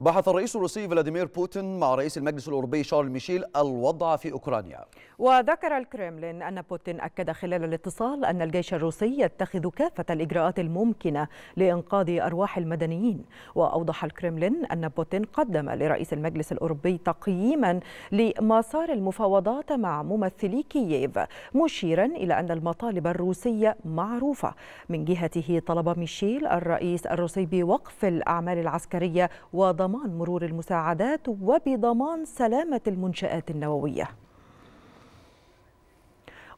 بحث الرئيس الروسي فلاديمير بوتين مع رئيس المجلس الأوروبي شارل ميشيل الوضع في أوكرانيا وذكر الكريملين أن بوتين أكد خلال الاتصال أن الجيش الروسي يتخذ كافة الإجراءات الممكنة لإنقاذ أرواح المدنيين وأوضح الكريملين أن بوتين قدم لرئيس المجلس الأوروبي تقييما لمسار المفاوضات مع ممثلي كييف مشيرا إلى أن المطالب الروسية معروفة من جهته طلب ميشيل الرئيس الروسي بوقف الأعمال العسكرية وضم بضمان مرور المساعدات وبضمان سلامة المنشآت النووية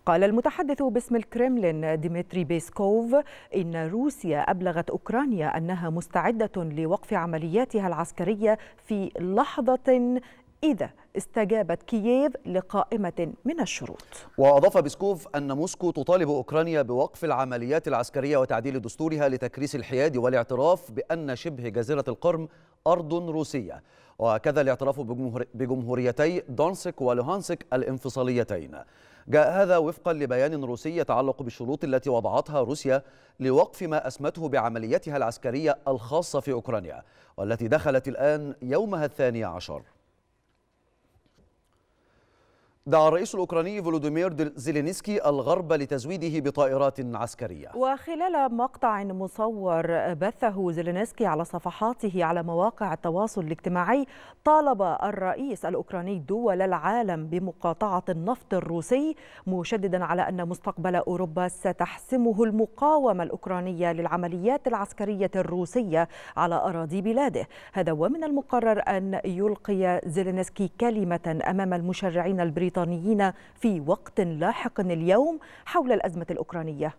قال المتحدث باسم الكرملين ديمتري بيسكوف إن روسيا أبلغت أوكرانيا أنها مستعدة لوقف عملياتها العسكرية في لحظة إذا استجابت كييف لقائمة من الشروط وأضاف بيسكوف أن موسكو تطالب أوكرانيا بوقف العمليات العسكرية وتعديل دستورها لتكريس الحياد والاعتراف بأن شبه جزيرة القرم أرض روسية وكذا الاعتراف بجمهوريتي دونسك ولوهانسك الانفصاليتين جاء هذا وفقا لبيان روسي يتعلق بالشروط التي وضعتها روسيا لوقف ما أسمته بعملياتها العسكرية الخاصة في أوكرانيا والتي دخلت الآن يومها الثاني عشر دعا الرئيس الأوكراني فولودومير زيلينسكي الغرب لتزويده بطائرات عسكرية وخلال مقطع مصور بثه زيلينسكي على صفحاته على مواقع التواصل الاجتماعي طالب الرئيس الأوكراني دول العالم بمقاطعة النفط الروسي مشددا على أن مستقبل أوروبا ستحسمه المقاومة الأوكرانية للعمليات العسكرية الروسية على أراضي بلاده هذا ومن المقرر أن يلقي زيلينسكي كلمة أمام المشرعين البريطانيين البريطانيين في وقت لاحق اليوم حول الأزمة الأوكرانية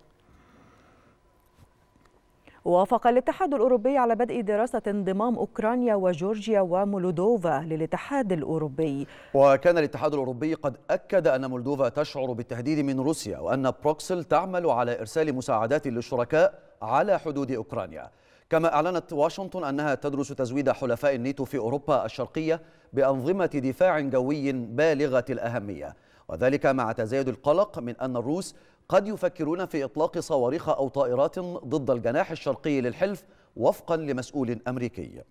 وافق الاتحاد الأوروبي على بدء دراسة انضمام أوكرانيا وجورجيا ومولدوفا للاتحاد الأوروبي وكان الاتحاد الأوروبي قد أكد أن مولدوفا تشعر بالتهديد من روسيا وأن بروكسل تعمل على إرسال مساعدات للشركاء على حدود أوكرانيا كما أعلنت واشنطن أنها تدرس تزويد حلفاء الناتو في أوروبا الشرقية بأنظمة دفاع جوي بالغة الأهمية وذلك مع تزايد القلق من أن الروس قد يفكرون في إطلاق صواريخ أو طائرات ضد الجناح الشرقي للحلف وفقا لمسؤول أمريكي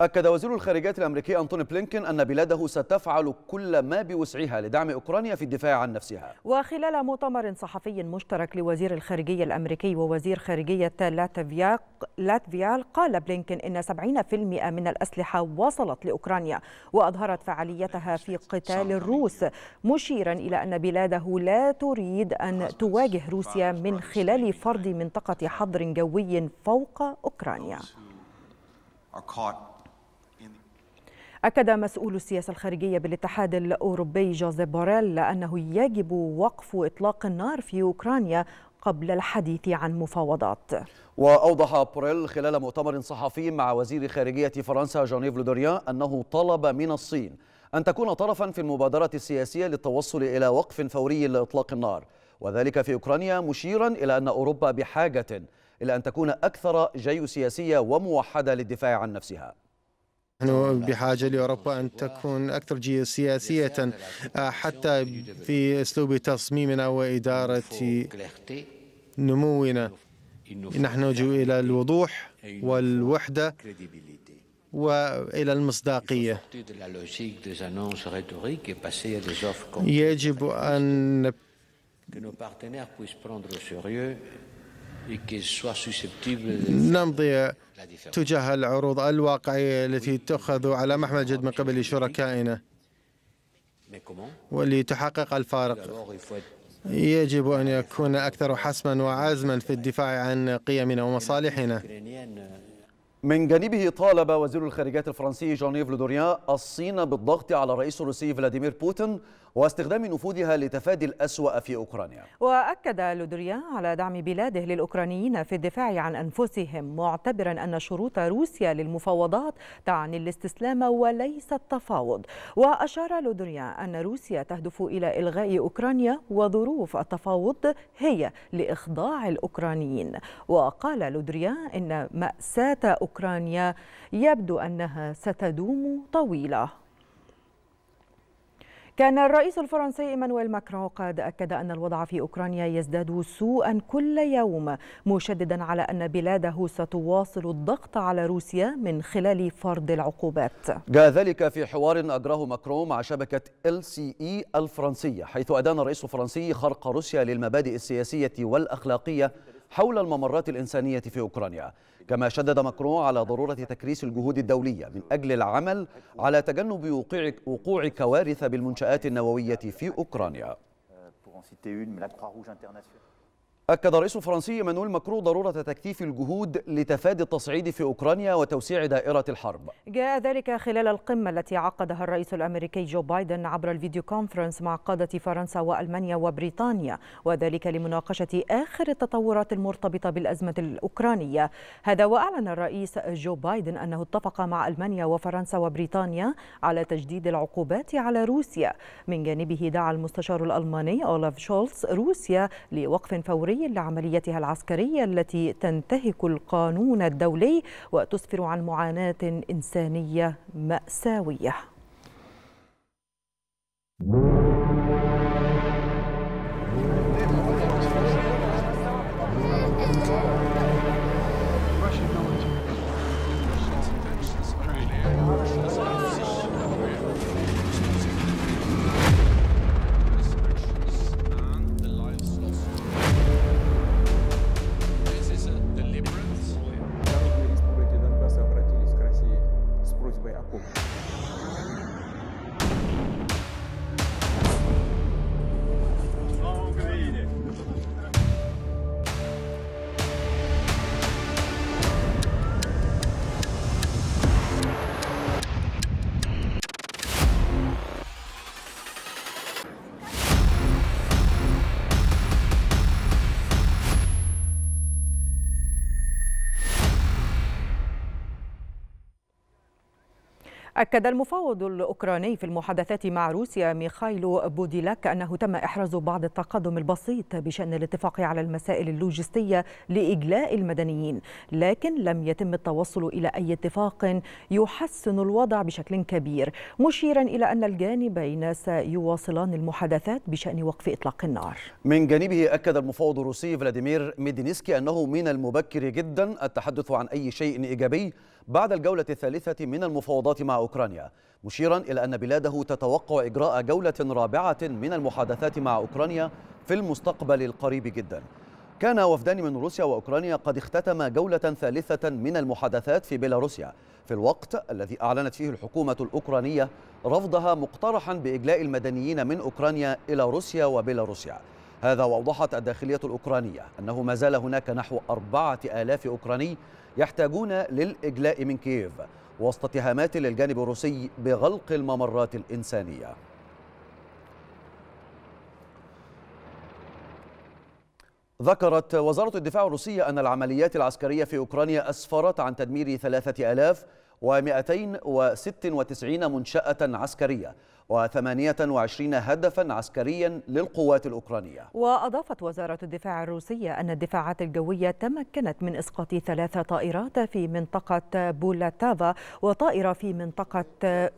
أكد وزير الخارجية الأمريكي أنتوني بلينكن أن بلاده ستفعل كل ما بوسعها لدعم أوكرانيا في الدفاع عن نفسها وخلال مؤتمر صحفي مشترك لوزير الخارجية الأمريكي ووزير خارجية لاتفيا لاتفيا قال بلينكن إن 70% من الأسلحة وصلت لأوكرانيا وأظهرت فعاليتها في قتال الروس مشيرا إلى أن بلاده لا تريد أن تواجه روسيا من خلال فرض منطقة حظر جوي فوق أوكرانيا أكد مسؤول السياسة الخارجية بالاتحاد الأوروبي جوزيف بوريل أنه يجب وقف إطلاق النار في أوكرانيا قبل الحديث عن مفاوضات وأوضح بوريل خلال مؤتمر صحفي مع وزير خارجية فرنسا جانيف لودوريان أنه طلب من الصين أن تكون طرفا في المبادرة السياسية للتوصل إلى وقف فوري لإطلاق النار وذلك في أوكرانيا مشيرا إلى أن أوروبا بحاجة إلى أن تكون أكثر جيوسياسية وموحدة للدفاع عن نفسها نحن بحاجة لأوروبا أن تكون أكثر سياسية آه، حتى في أسلوب تصميمنا وإدارة نمونا نجو إلى الوضوح والوحدة والى المصداقيه يجب ان نمضي تجاه العروض الواقعية التي تؤخذ على محمل الجد من قبل شركائنا ولتحقق الفارق يجب أن يكون أكثر حسما وعزما في الدفاع عن قيمنا ومصالحنا من جانبه طالب وزير الخارجية الفرنسي جونيف لودوريان الصين بالضغط على الرئيس الروسي فلاديمير بوتين واستخدام نفوذها لتفادي الأسوأ في أوكرانيا وأكد لودريان على دعم بلاده للأوكرانيين في الدفاع عن أنفسهم معتبرا أن شروط روسيا للمفاوضات تعني الاستسلام وليس التفاوض وأشار لودريان أن روسيا تهدف إلى إلغاء أوكرانيا وظروف التفاوض هي لإخضاع الأوكرانيين وقال لودريان إن مأساة أوكرانيا يبدو أنها ستدوم طويلة كان الرئيس الفرنسي ايمانويل ماكرون قد اكد ان الوضع في اوكرانيا يزداد سوءا كل يوم مشددا على ان بلاده ستواصل الضغط على روسيا من خلال فرض العقوبات جاء ذلك في حوار اجراه ماكرون مع شبكه ال سي اي الفرنسيه حيث ادان الرئيس الفرنسي خرق روسيا للمبادئ السياسيه والاخلاقيه حول الممرات الإنسانية في أوكرانيا كما شدد ماكرون على ضرورة تكريس الجهود الدولية من أجل العمل على تجنب وقوع, وقوع كوارث بالمنشآت النووية في أوكرانيا euh, أكد الرئيس الفرنسي مانويل ماكرو ضرورة تكثيف الجهود لتفادي التصعيد في أوكرانيا وتوسيع دائرة الحرب جاء ذلك خلال القمة التي عقدها الرئيس الأمريكي جو بايدن عبر الفيديو كونفرنس مع قادة فرنسا وألمانيا وبريطانيا وذلك لمناقشة آخر التطورات المرتبطة بالأزمة الأوكرانية هذا وأعلن الرئيس جو بايدن أنه اتفق مع ألمانيا وفرنسا وبريطانيا على تجديد العقوبات على روسيا من جانبه دعا المستشار الألماني أولاف شولتز روسيا لوقف فوري الدولي لعمليتها العسكرية التي تنتهك القانون الدولي وتسفر عن معاناة إنسانية مأساوية. 같고 أكد المفاوض الأوكراني في المحادثات مع روسيا ميخايلو بوديلاك أنه تم إحراز بعض التقدم البسيط بشأن الاتفاق على المسائل اللوجستية لإجلاء المدنيين لكن لم يتم التوصل إلى أي اتفاق يحسن الوضع بشكل كبير مشيرا إلى أن الجانبين سيواصلان المحادثات بشأن وقف إطلاق النار من جانبه أكد المفاوض الروسي فلاديمير ميدينيسكي أنه من المبكر جدا التحدث عن أي شيء إيجابي بعد الجولة الثالثة من المفاوضات مع أوكرانيا مشيرا إلى أن بلاده تتوقع إجراء جولة رابعة من المحادثات مع أوكرانيا في المستقبل القريب جدا كان وفدان من روسيا وأوكرانيا قد اختتما جولة ثالثة من المحادثات في بيلاروسيا في الوقت الذي أعلنت فيه الحكومة الأوكرانية رفضها مقترحا بإجلاء المدنيين من أوكرانيا إلى روسيا وبيلاروسيا هذا وأوضحت الداخلية الأوكرانية أنه ما زال هناك نحو أربعة آلاف أوكراني يحتاجون للإجلاء من كييف وسط اتهامات للجانب الروسي بغلق الممرات الإنسانية ذكرت وزارة الدفاع الروسية أن العمليات العسكرية في أوكرانيا أسفرت عن تدمير آلاف و296 منشأة عسكرية و28 هدفا عسكريا للقوات الأوكرانية وأضافت وزارة الدفاع الروسية أن الدفاعات الجوية تمكنت من إسقاط ثلاث طائرات في منطقة بولاتافا وطائرة في منطقة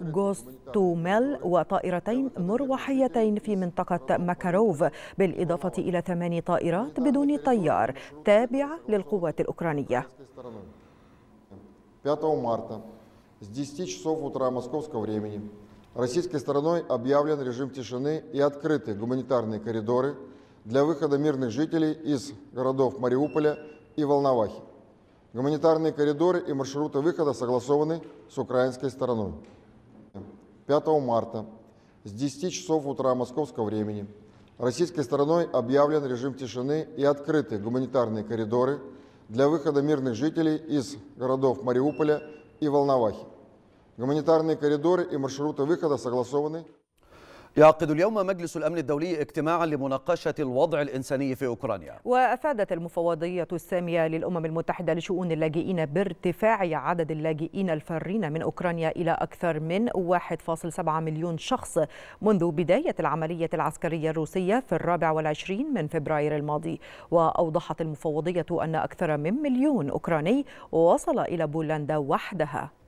جوستوميل وطائرتين مروحيتين في منطقة ماكاروف بالإضافة إلى ثماني طائرات بدون طيار تابعة للقوات الأوكرانية 5 марта с 10 часов утра московского времени российской стороной объявлен режим тишины и открыты гуманитарные коридоры для выхода мирных жителей из городов Мариуполя и Волновахи. Гуманитарные коридоры и маршруты выхода согласованы с украинской стороной. 5 марта с 10 часов утра московского времени российской стороной объявлен режим тишины и открыты гуманитарные коридоры – для выхода мирных жителей из городов Мариуполя и Волновахи. Гуманитарные коридоры и маршруты выхода согласованы يعقد اليوم مجلس الأمن الدولي اجتماعا لمناقشة الوضع الإنساني في أوكرانيا وأفادت المفوضية السامية للأمم المتحدة لشؤون اللاجئين بارتفاع عدد اللاجئين الفارين من أوكرانيا إلى أكثر من 1.7 مليون شخص منذ بداية العملية العسكرية الروسية في الرابع والعشرين من فبراير الماضي وأوضحت المفوضية أن أكثر من مليون أوكراني وصل إلى بولندا وحدها